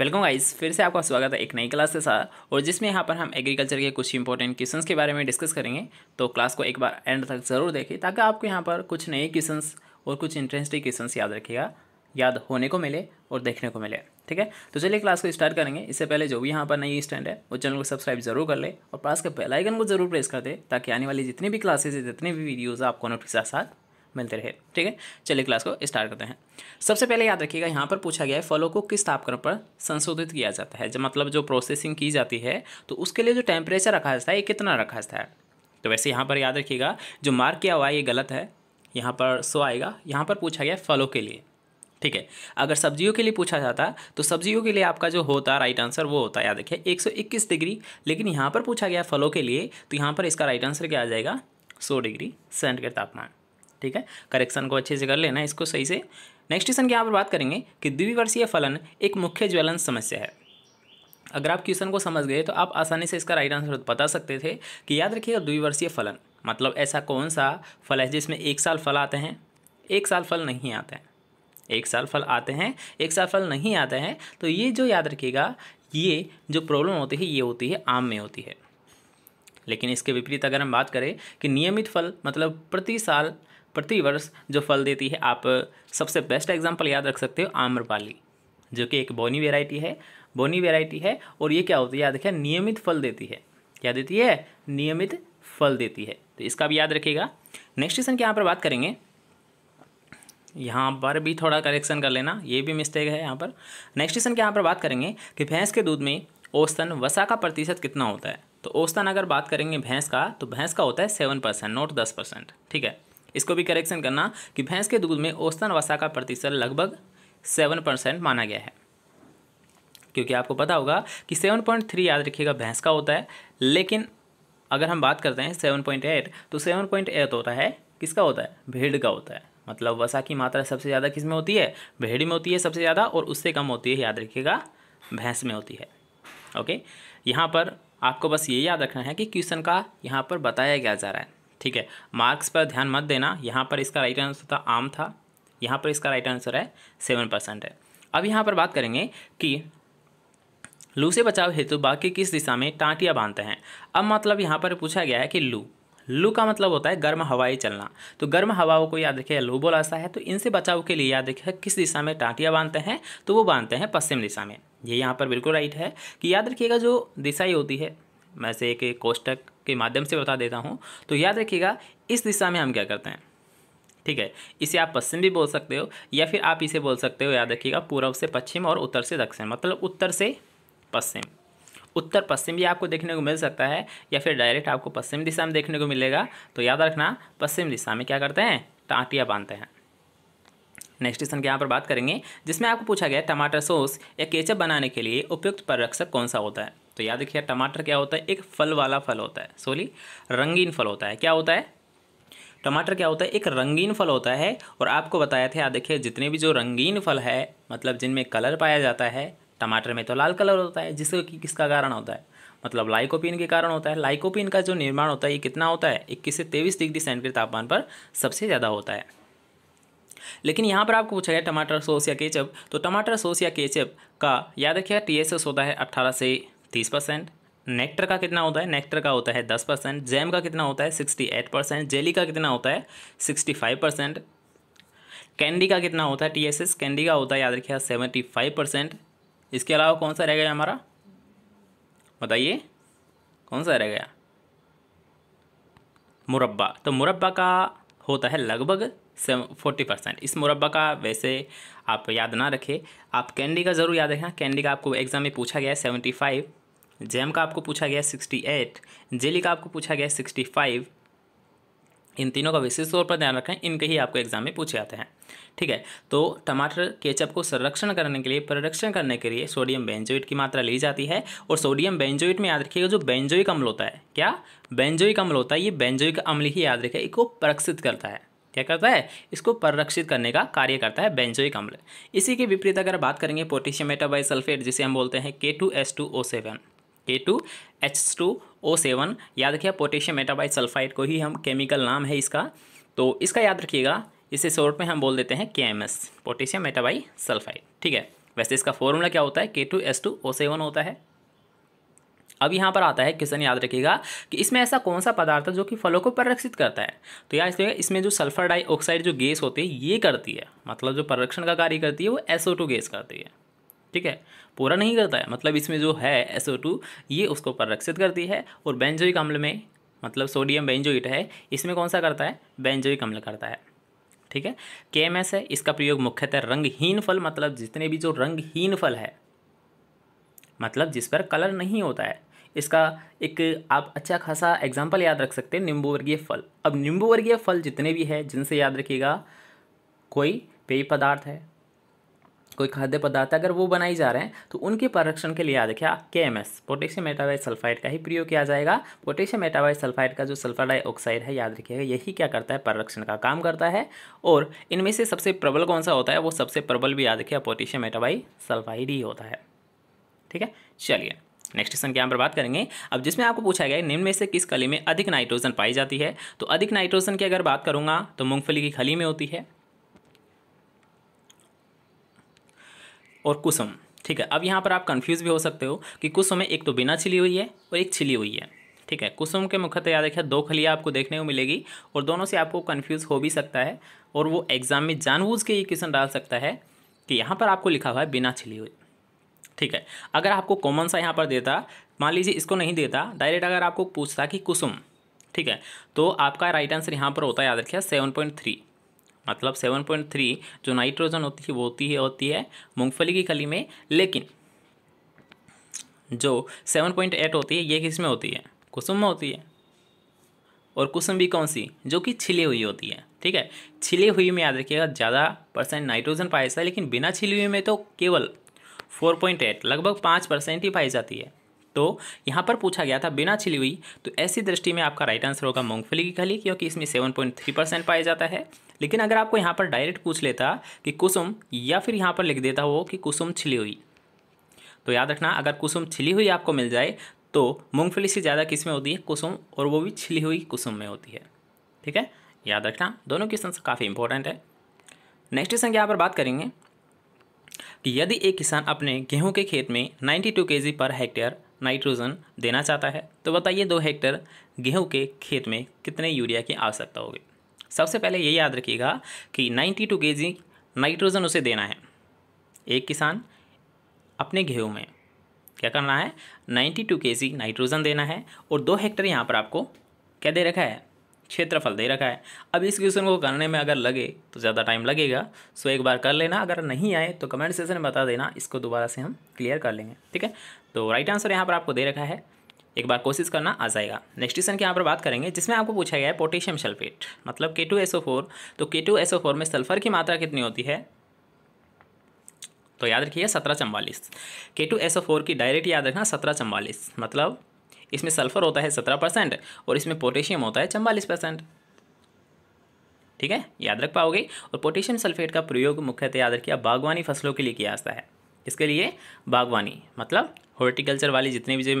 welcome guys फिर से आपका स्वागत है एक नई क्लास के साथ और जिसमें यहाँ पर हम एग्रीकल्चर के कुछ इंपॉर्टेंट क्वेश्चंस के बारे में डिस्कस करेंगे तो क्लास को एक बार एंड तक ज़रूर देखें ताकि आपको यहाँ पर कुछ नए क्वेश्चंस और कुछ इंटरेस्टिंग क्वेश्चंस याद रखिएगा याद होने को मिले और देखने को मिले ठीक है तो चलिए क्लास को स्टार्ट करेंगे इससे पहले जो भी यहाँ पर नई स्टैंड है वो चैनल को सब्सक्राइब जरूर कर ले और पास के बेलाइकन को जरूर प्रेस कर दे ताकि आने वाली जितनी भी क्लासेज है जितने भी वीडियोज़ आपको नोटिस के साथ मिलते रहे ठीक है चलिए क्लास को स्टार्ट करते हैं सबसे पहले याद रखिएगा यहाँ पर पूछा गया है फलों को किस तापक्रम पर संशोधित किया जाता है जब मतलब जो प्रोसेसिंग की जाती है तो उसके लिए जो टेम्परेचर रखा जाता है ये कितना रखा जाता है तो वैसे यहाँ पर याद रखिएगा जो मार्क किया हुआ है ये गलत है यहाँ पर सो आएगा यहाँ पर पूछा गया फलों के लिए ठीक है अगर सब्जियों के लिए पूछा जाता तो सब्जियों के लिए आपका जो होता राइट आंसर वो होता है याद रखिए 121 डिग्री लेकिन यहाँ पर पूछा गया फलों के लिए तो यहाँ पर इसका राइट आंसर क्या आ जाएगा 100 डिग्री सेंटीग्रेड तापमान ठीक है करेक्शन को अच्छे से कर लेना इसको सही से नेक्स्ट क्वेश्चन की यहाँ पर बात करेंगे कि द्विवर्षीय फलन एक मुख्य ज्वलन समस्या है अगर आप क्वेश्चन को समझ गए तो आप आसानी से इसका राइट आंसर बता सकते थे कि याद रखिएगा द्विवर्षीय फलन मतलब ऐसा कौन सा फल है जिसमें एक साल फल आते हैं एक साल फल नहीं आते हैं एक साल फल आते हैं एक साल फल नहीं आते हैं तो ये जो याद रखिएगा ये जो प्रॉब्लम होती है ये होती है आम में होती है लेकिन इसके विपरीत अगर हम बात करें कि नियमित फल मतलब प्रति साल प्रतिवर्ष जो फल देती है आप सबसे बेस्ट एग्जाम्पल याद रख सकते हो आम्रपाली जो कि एक बोनी वेराइटी है बोनी वेराइटी है और ये क्या होती है याद रखिए नियमित फल देती है क्या देती है नियमित फल देती है तो इसका भी याद रखिएगा नेक्स्ट क्वेश्चन की यहाँ पर बात करेंगे यहाँ पर भी थोड़ा करेक्शन कर लेना ये भी मिस्टेक है यहाँ पर नेक्स्ट क्वेश्चन की यहाँ पर बात करेंगे कि भैंस के दूध में औसतन वसा का प्रतिशत कितना होता है तो औस्तन अगर बात करेंगे भैंस का तो भैंस का होता है सेवन परसेंट नोट दस परसेंट ठीक है इसको भी करेक्शन करना कि भैंस के दूध में औसतन वसा का प्रतिशत लगभग सेवन परसेंट माना गया है क्योंकि आपको पता होगा कि सेवन पॉइंट थ्री याद रखिएगा भैंस का होता है लेकिन अगर हम बात करते हैं सेवन पॉइंट एट तो सेवन पॉइंट एट होता है किसका होता है भेड़ का होता है मतलब वसा की मात्रा सबसे ज़्यादा किस में होती है भेड़ में होती है सबसे ज़्यादा और उससे कम होती है याद रखिएगा भैंस में होती है ओके यहाँ पर आपको बस ये याद रखना है कि क्वेश्चन का यहाँ पर बताया गया जा रहा है ठीक है मार्क्स पर ध्यान मत देना यहाँ पर इसका राइट आंसर था आम था यहाँ पर इसका राइट आंसर है सेवन परसेंट है अब यहाँ पर बात करेंगे कि लू से बचाव हेतु बाकी किस दिशा में टाँटियाँ बांधते हैं अब मतलब यहाँ पर पूछा गया है कि लू लू का मतलब होता है गर्म हवाएं चलना तो गर्म हवाओं को याद रखिए लू बोला सा है तो इनसे बचाव के लिए याद रखिए किस दिशा में टाँटियाँ बांधते हैं तो वो बांधते हैं पश्चिम दिशा में ये यहाँ पर बिल्कुल राइट है कि याद रखिएगा जो दिशाई होती है वैसे एक कोष्टक के माध्यम से बता देता हूँ तो याद रखिएगा इस दिशा में हम क्या करते हैं ठीक है इसे आप पश्चिम भी बोल सकते हो या फिर आप इसे बोल सकते हो याद रखिएगा पूर्व से पश्चिम और उत्तर से दक्षिण मतलब उत्तर से पश्चिम उत्तर पश्चिम भी आपको देखने को मिल सकता है या फिर डायरेक्ट आपको पश्चिम दिशा में देखने को मिलेगा तो याद रखना पश्चिम दिशा में क्या करते हैं टाँटिया बांधते हैं नेक्स्ट क्वेश्चन के यहाँ पर बात करेंगे जिसमें आपको पूछा गया टमाटर सॉस या केचप बनाने के लिए उपयुक्त परिरक्षक कौन सा होता है तो याद रखिए टमाटर क्या होता है एक फल वाला फल होता है सॉरी रंगीन फल होता है क्या होता है टमाटर क्या होता है एक रंगीन फल होता है और आपको बताया था याद देखिए जितने भी जो रंगीन फल है मतलब जिनमें कलर पाया जाता है टमाटर में तो लाल कलर होता है जिससे कि किसका कारण होता है मतलब लाइकोपिन के कारण होता है लाइकोपिन का जो निर्माण होता है ये कितना होता है इक्कीस से तेईस डिग्री सेंटीग्रेड तापमान पर सबसे ज़्यादा होता है लेकिन यहाँ पर आपको पूछा गया टमाटर सोस या केचप तो टमाटर सोस या केचप का याद रखिएगा टी होता है अट्ठारह से तीस परसेंट नेक्टर का कितना होता है नेक्टर का होता है दस परसेंट जैम का कितना होता है सिक्सटी एट परसेंट जेली का कितना होता है सिक्सटी फाइव परसेंट कैंडी का कितना होता है टी एस एस कैंडी का होता है याद रखिए सेवेंटी फाइव परसेंट इसके अलावा कौन सा रह गया हमारा बताइए कौन सा रह गया मुरब्बा तो मुरब्बा का होता है लगभग फोर्टी परसेंट इस मुरबा का वैसे आप याद ना रखें आप कैंडी का ज़रूर याद रखें कैंडी का आपको एग्ज़ाम में पूछा गया है सेवेंटी फाइव जैम का आपको पूछा गया सिक्सटी एट जेली का आपको पूछा गया सिक्सटी फाइव इन तीनों का विशेष तौर पर ध्यान रखें इनके ही आपको एग्जाम में पूछे जाते हैं ठीक है तो टमाटर केचप को संरक्षण करने के लिए परिरक्षण करने के लिए सोडियम बेंजोइट की मात्रा ली जाती है और सोडियम बेंजोइट में याद रखिएगा जो बेंजोइक अम्ल होता है क्या बेंजोइक अम्ल होता है ये बेंजोइक अम्ल ही याद रखे इसको परक्षित करता है क्या करता है इसको परक्षित करने का कार्य करता है बेंजोइक अम्ल इसी के विपरीत अगर बात करेंगे पोटेशियम मेटाबाइसल्फेट जिसे हम बोलते हैं K two S two O seven A two H two O seven याद रखिए पोटेशियम मेटाबाइट सल्फाइड को ही हम केमिकल नाम है इसका तो इसका याद रखिएगा इसे शॉर्ट में हम बोल देते हैं K M S potassium metabisulphide ठीक है वैसे इसका फॉर्मूला क्या होता है K two S two O seven होता है अब यहाँ पर आता है क्वेश्चन याद रखिएगा कि इसमें ऐसा कौन सा पदार्थ है जो कि फलों को पररक्षित करता है तो याद इसलिए इसमें जो सल्फर डाइऑक्साइड जो गैस होती है ये करती है मतलब जो पररक्षण का कार्य करती है वो एसओ टू गैस करती है ठीक है पूरा नहीं करता है मतलब इसमें जो है टू ये उसको परिरक्षित करती है और बेंजोई अम्ल में मतलब सोडियम बेंजोइट है इसमें कौन सा करता है बेंजोई अम्ल करता है ठीक है के है इसका प्रयोग मुख्यतः रंगहीन फल मतलब जितने भी जो रंगहीन फल है मतलब जिस पर कलर नहीं होता है इसका एक आप अच्छा खासा एग्जाम्पल याद रख सकते हैं नींबू वर्गीय फल अब नींबू वर्गीय फल जितने भी है जिनसे याद रखिएगा कोई पेय पदार्थ है कोई खाद्य पदार्थ अगर वो बनाई जा रहे हैं तो उनके परीक्षण के लिए याद रखिए K M S potassium metabisulphide का ही प्रयोग किया जाएगा पोटेशियम मेटावाइट सल्फाइड का जो सल्फर डाइऑक्साइड है याद रखिएगा यही क्या करता है पररक्षण का काम करता है और इनमें से सबसे प्रबल कौन सा होता है वो सबसे प्रबल भी याद रखिए पोटेशियम मेटावाई सल्फाइड ही होता है ठीक है चलिए नेक्स्ट क्वेश्चन के यहाँ पर बात करेंगे अब जिसमें आपको पूछा गया है निम्न में से किस खली में अधिक नाइट्रोजन पाई जाती है तो अधिक नाइट्रोजन की अगर बात करूँगा तो मूंगफली की खली में होती है और कुसुम ठीक है अब यहाँ पर आप कंफ्यूज भी हो सकते हो कि कुसुम में एक तो बिना छिली हुई है और एक छिली हुई है ठीक है कुसुम के याद देखिए दो खलियाँ आपको देखने को मिलेगी और दोनों से आपको कन्फ्यूज़ हो भी सकता है और वो एग्ज़ाम में जानबूझ के ये क्वेश्चन डाल सकता है कि यहाँ पर आपको लिखा हुआ है बिना छिली हुई ठीक है अगर आपको कॉमन सा यहाँ पर देता मान लीजिए इसको नहीं देता डायरेक्ट अगर आपको पूछता कि कुसुम ठीक है तो आपका राइट आंसर यहाँ पर होता है याद रखिए सेवन पॉइंट थ्री मतलब 7.3 जो नाइट्रोजन होती है वो होती है होती है मूंगफली की कली में लेकिन जो 7.8 होती है ये किस में होती है कुसुम में होती है और कुसुम भी कौन सी जो कि छिली हुई होती है ठीक है छिली हुई में याद रखिएगा ज़्यादा परसेंट नाइट्रोजन पाया जाता है लेकिन बिना छिली हुई में तो केवल 4.8 लगभग पाँच परसेंट ही पाई जाती है तो यहाँ पर पूछा गया था बिना छिली हुई तो ऐसी दृष्टि में आपका राइट आंसर होगा मूंगफली की खली क्योंकि इसमें सेवन पॉइंट थ्री परसेंट पाया जाता है लेकिन अगर आपको यहाँ पर डायरेक्ट पूछ लेता कि कुसुम या फिर यहाँ पर लिख देता हो कि कुसुम छिली हुई तो याद रखना अगर कुसुम छिली हुई आपको मिल जाए तो मूँगफली से ज़्यादा किस में होती है कुसुम और वो भी छिली हुई कुसुम में होती है ठीक है याद रखना दोनों क्वेश्चन काफ़ी इंपॉर्टेंट है नेक्स्ट क्वेश्चन यहाँ पर बात करेंगे कि यदि एक किसान अपने गेहूं के खेत में 92 केजी पर हेक्टेयर नाइट्रोजन देना चाहता है तो बताइए दो हेक्टर गेहूं के खेत में कितने यूरिया की आवश्यकता होगी सबसे पहले ये याद रखिएगा कि 92 टू नाइट्रोजन उसे देना है एक किसान अपने गेहूँ में क्या करना है 92 टू नाइट्रोजन देना है और दो हेक्टर यहाँ पर आपको क्या दे रखा है क्षेत्रफल दे रखा है अब इस क्वेश्चन को करने में अगर लगे तो ज़्यादा टाइम लगेगा सो एक बार कर लेना अगर नहीं आए तो कमेंट सेशन में बता देना इसको दोबारा से हम क्लियर कर लेंगे ठीक है तो राइट आंसर यहाँ पर आपको दे रखा है एक बार कोशिश करना आ जाएगा नेक्स्ट क्वेश्चन की यहाँ पर बात करेंगे जिसमें आपको पूछा गया है पोटेशियम सल्फेट मतलब के टू एसओ फोर तो के टू एसओ फोर में सल्फर की मात्रा कितनी होती है तो याद रखिए सत्रह चम्बालीस के टू एसओ फोर की डायरेक्ट याद रखना सत्रह चम्बालीस मतलब इसमें सल्फर होता है सत्रह परसेंट और इसमें पोटेशियम होता है चम्बालीस परसेंट ठीक है याद रख पाओगे और पोटेशियम सल्फेट का प्रयोग मुख्यतः याद रखिए बागवानी फसलों के लिए किया जाता है इसके लिए बागवानी मतलब हॉर्टिकल्चर वाली जितने भी जो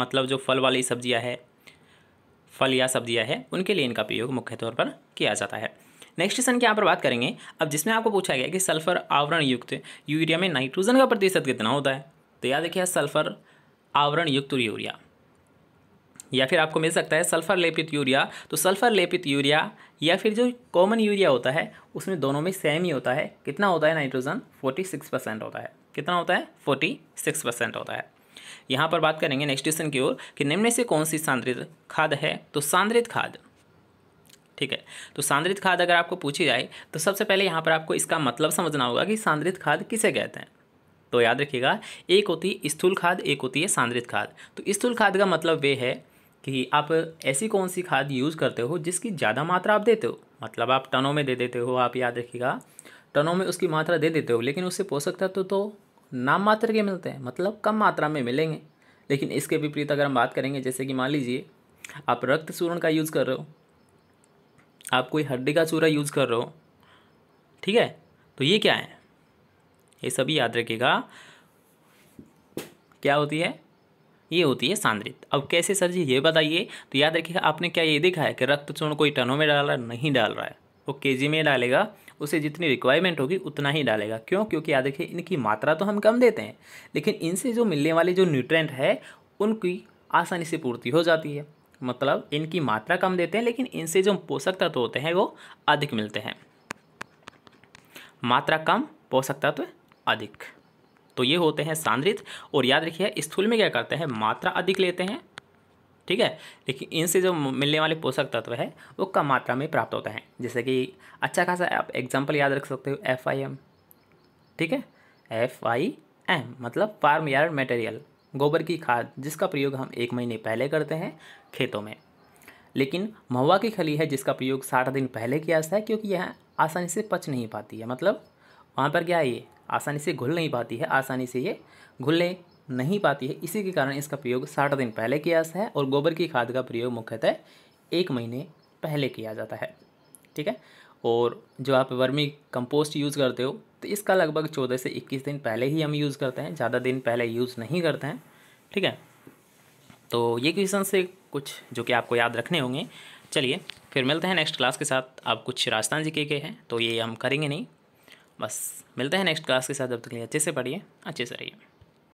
मतलब जो फल वाली सब्जियां है फल या सब्जियां है उनके लिए इनका प्रयोग मुख्य तौर पर किया जाता है नेक्स्ट क्वेश्चन की यहाँ पर बात करेंगे अब जिसमें आपको पूछा गया कि सल्फर आवरण युक्त यूरिया में नाइट्रोजन का प्रतिशत कितना होता है तो याद रखिए सल्फर आवरण युक्त यूरिया या फिर आपको मिल सकता है सल्फर लेपित यूरिया तो सल्फर लेपित यूरिया या फिर जो कॉमन यूरिया होता है उसमें दोनों में सेम ही होता है कितना होता है नाइट्रोजन फोर्टी सिक्स परसेंट होता है कितना होता है फोर्टी सिक्स परसेंट होता है यहाँ पर बात करेंगे नेक्स्ट क्वेश्चन की ओर कि निम्न से कौन सी सांद्रित खाद है तो सांद्रित खाद ठीक है तो सांद्रित खाद अगर आपको पूछी जाए तो सबसे पहले यहाँ पर आपको इसका मतलब समझना होगा कि सांद्रित खाद किसे कहते हैं तो याद रखिएगा एक होती है स्थूल खाद एक होती है सांद्रित खाद तो स्थूल खाद का मतलब वे है कि आप ऐसी कौन सी खाद यूज़ करते हो जिसकी ज़्यादा मात्रा आप देते हो मतलब आप टनों में दे देते हो आप याद रखिएगा टनों में उसकी मात्रा दे देते हो लेकिन उससे पोषक तत्व तो, तो नाम मात्र के मिलते हैं मतलब कम मात्रा में मिलेंगे लेकिन इसके विपरीत अगर हम बात करेंगे जैसे कि मान लीजिए आप रक्त चूर्ण का यूज़ कर रहे हो आप कोई हड्डी का चूरा यूज़ कर रहे हो ठीक है तो ये क्या है ये सभी याद रखिएगा क्या होती है ये होती है सांद्रित अब कैसे सर जी ये बताइए तो याद रखिएगा आपने क्या ये देखा है कि रक्त चूर्ण कोई टनों में डाल रहा है नहीं डाल रहा है वो तो के में डालेगा उसे जितनी रिक्वायरमेंट होगी उतना ही डालेगा क्यों क्योंकि याद रखिए इनकी मात्रा तो हम कम देते हैं लेकिन इनसे जो मिलने वाले जो न्यूट्रेंट है उनकी आसानी से पूर्ति हो जाती है मतलब इनकी मात्रा कम देते हैं लेकिन इनसे जो पोषक तत्व होते हैं वो अधिक मिलते हैं मात्रा कम पोषक तत्व अधिक तो ये होते हैं सांद्रित और याद रखिए स्थूल में क्या करते हैं मात्रा अधिक लेते हैं ठीक है लेकिन इनसे जो मिलने वाले पोषक तत्व है वो कम मात्रा में प्राप्त होता है जैसे कि अच्छा खासा आप एग्जाम्पल याद रख सकते हो एफ आई एम ठीक है एफ आई एम मतलब फार्म यार्ड मटेरियल गोबर की खाद जिसका प्रयोग हम एक महीने पहले करते हैं खेतों में लेकिन महुआ की खली है जिसका प्रयोग साठ दिन पहले किया जाता है क्योंकि यह आसानी से पच नहीं पाती है मतलब वहाँ पर क्या है ये आसानी से घुल नहीं पाती है आसानी से ये घुलने नहीं पाती है इसी के कारण इसका प्रयोग साठ दिन पहले किया जाता है और गोबर की खाद का प्रयोग मुख्यतः एक महीने पहले किया जाता है ठीक है और जो आप वर्मी कंपोस्ट यूज़ करते हो तो इसका लगभग चौदह से इक्कीस दिन पहले ही हम यूज़ करते हैं ज़्यादा दिन पहले यूज़ नहीं करते हैं ठीक है तो ये क्वेश्चन से कुछ जो कि आपको याद रखने होंगे चलिए फिर मिलते हैं नेक्स्ट क्लास के साथ आप कुछ राजस्थान जी के, के हैं तो ये हम करेंगे नहीं बस मिलते हैं नेक्स्ट क्लास के साथ जब तक लिए अच्छे से पढ़िए अच्छे से रहिए